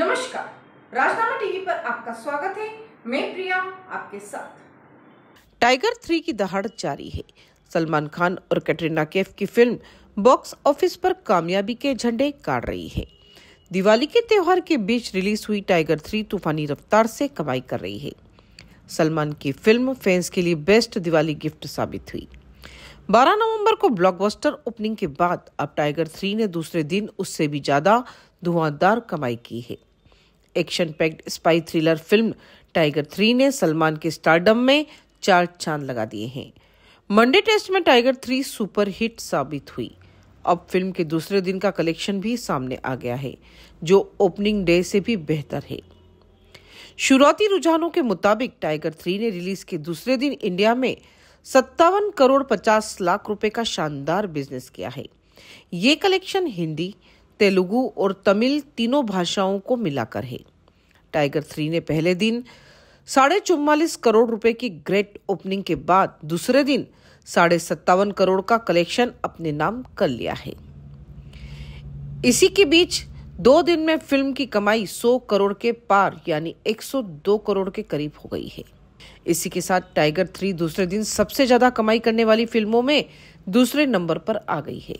नमस्कार राजनामा टीवी पर आपका स्वागत है मैं प्रिया आपके साथ टाइगर थ्री की दहाड़ जारी है सलमान खान और कैटरीना कैफ की फिल्म बॉक्स ऑफिस पर कामयाबी के झंडे काट रही है दिवाली के त्योहार के बीच रिलीज हुई टाइगर थ्री तूफानी रफ्तार से कमाई कर रही है सलमान की फिल्म फैंस के लिए बेस्ट दिवाली गिफ्ट साबित हुई 12 नवंबर को ब्लॉकबस्टर ओपनिंग के बाद अब टाइगर थ्री ने दूसरे दिन उससे भी ज्यादा धुआंधार कमाई की है action packed spy thriller film Tiger three ने सलमान के स्टारडम में चार चांद लगा दिए हैं मंडे टेस्ट में टाइगर थ्री सुपर हिट साबित हुई अब फिल्म के दूसरे दिन का कलेक्शन भी सामने आ गया है जो ओपनिंग डे से भी बेहतर है शुरुआती रुझानों के मुताबिक टाइगर थ्री ने रिलीज के दूसरे दिन इंडिया में सत्तावन करोड़ पचास लाख रुपए का शानदार बिजनेस किया है ये कलेक्शन हिंदी तेलुगु और तमिल तीनों भाषाओं को मिलाकर है टाइगर थ्री ने पहले दिन साढ़े चौवालीस करोड़ रुपए की ग्रेट ओपनिंग के बाद दूसरे दिन साढ़े सत्तावन करोड़ का कलेक्शन अपने नाम कर लिया है इसी के बीच दो दिन में फिल्म की कमाई 100 करोड़ के पार यानी 102 करोड़ के करीब हो गई है इसी के साथ टाइगर थ्री दूसरे दिन सबसे ज्यादा कमाई करने वाली फिल्मों में दूसरे नंबर पर आ गई है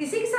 इसी के